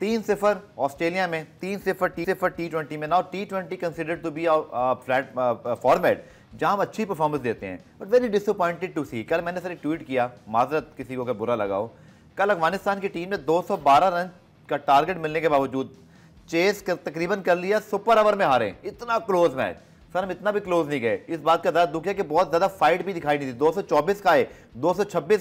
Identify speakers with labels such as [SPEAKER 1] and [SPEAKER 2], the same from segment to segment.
[SPEAKER 1] तीन सिफर ऑस्ट्रेलिया में तीन सिफर टी सिफर टी ट्वेंटी में now T twenty consider to be flat format जहाँ हम अच्छी परफॉर्मेंस देते हैं but very disappointed to see कल मैंने सर एक ट्वीट किया माजरत किसी को अगर बुरा लगाओ कल अफगानिस्तान की टीम ने 212 रन का टारगेट मिलने के बावजूद चेस कर, तकरीबन कर लिया सुपर ओवर में हारे इतना क्लोज मैच सर हम इतना भी क्लोज नहीं गए इस बात का ज़्यादा दुख है कि बहुत ज़्यादा फाइट भी दिखाई नहीं दो 224 खाए दो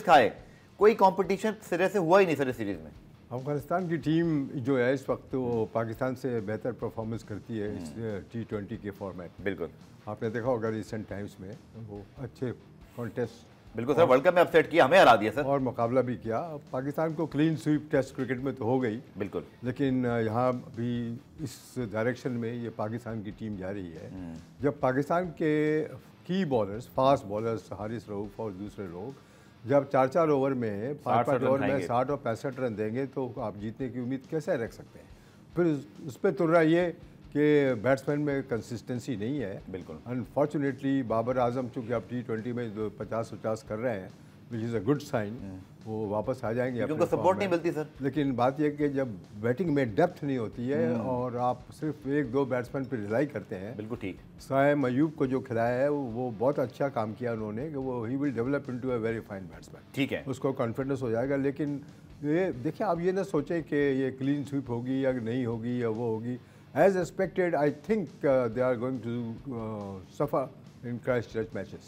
[SPEAKER 1] खाए कोई कंपटीशन सिरे से हुआ ही नहीं सर इस सीरीज़ में
[SPEAKER 2] अफगानिस्तान की टीम जो है इस वक्त वो पाकिस्तान से बेहतर परफॉर्मेंस करती है इस टी हम्म। ट्वेंटी के फॉर्मेट बिल्कुल आपने देखा होगा रिसेंट टाइम्स में वो अच्छे कॉन्टेस्ट बिल्कुल सर वर्ल्ड कप में अपसेट किया हमें हरा दिया सर और मुकाबला भी किया पाकिस्तान को क्लीन स्वीप टेस्ट क्रिकेट में तो हो गई बिल्कुल लेकिन यहाँ भी इस डायरेक्शन में ये पाकिस्तान की टीम जा रही है हम्म। जब पाकिस्तान के की bowlers fast bowlers Haris Rauf और दूसरे लोग जब चार चार ओवर में पाँच पाँच ओवर में साठ और पैंसठ रन देंगे तो आप जीतने की उम्मीद कैसे रख सकते हैं फिर उस, उस पर तुर्रा ये कि बैट्समैन में कंसिस्टेंसी नहीं है बिल्कुल अनफॉर्चुनेटली बाबर आजम चूँकि आप टी ट्वेंटी में पचास उचास कर रहे हैं which is a good sign वो वापस आ जाएंगे उनको सपोर्ट नहीं मिलती सर लेकिन बात यह कि जब बैटिंग में डेप्थ नहीं होती है hmm. और आप सिर्फ एक दो बैट्समैन पर रिलाई करते हैं बिल्कुल ठीक सायम अयूब को जो खिलाया है वो बहुत अच्छा काम किया उन्होंने कि वो ही will develop into a very fine batsman ठीक है उसको कॉन्फिडेंस हो जाएगा लेकिन ये देखिए आप ये ना सोचें कि ये क्लीन स्वीप होगी या नहीं होगी या वो होगी as expected I think they are going to suffer in Christchurch matches